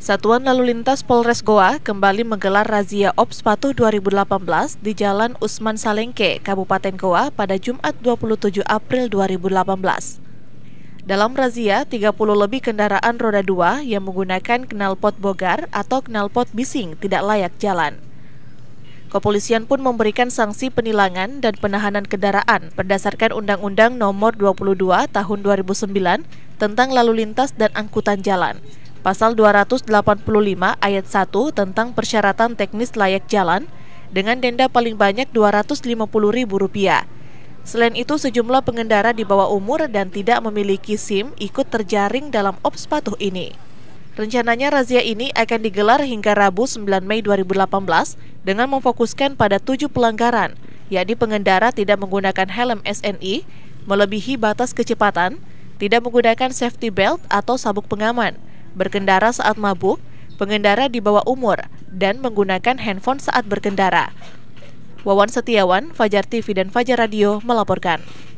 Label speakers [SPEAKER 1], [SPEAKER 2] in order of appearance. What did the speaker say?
[SPEAKER 1] Satuan Lalu Lintas Polres Goa kembali menggelar razia Ops Patuh 2018 di Jalan Usman Salengke, Kabupaten Goa pada Jumat 27 April 2018. Dalam razia, 30 lebih kendaraan roda 2 yang menggunakan knalpot bogar atau knalpot bising tidak layak jalan. Kepolisian pun memberikan sanksi penilangan dan penahanan kendaraan berdasarkan Undang-Undang Nomor 22 Tahun 2009 tentang Lalu Lintas dan Angkutan Jalan Pasal 285 ayat 1 tentang persyaratan teknis layak jalan dengan denda paling banyak Rp250.000. Selain itu, sejumlah pengendara di bawah umur dan tidak memiliki SIM ikut terjaring dalam ops patuh ini. Rencananya razia ini akan digelar hingga Rabu 9 Mei 2018 dengan memfokuskan pada tujuh pelanggaran, yakni pengendara tidak menggunakan helm SNI, melebihi batas kecepatan, tidak menggunakan safety belt atau sabuk pengaman, berkendara saat mabuk, pengendara di bawah umur, dan menggunakan handphone saat berkendara. Wawan Setiawan, Fajar TV dan Fajar Radio melaporkan.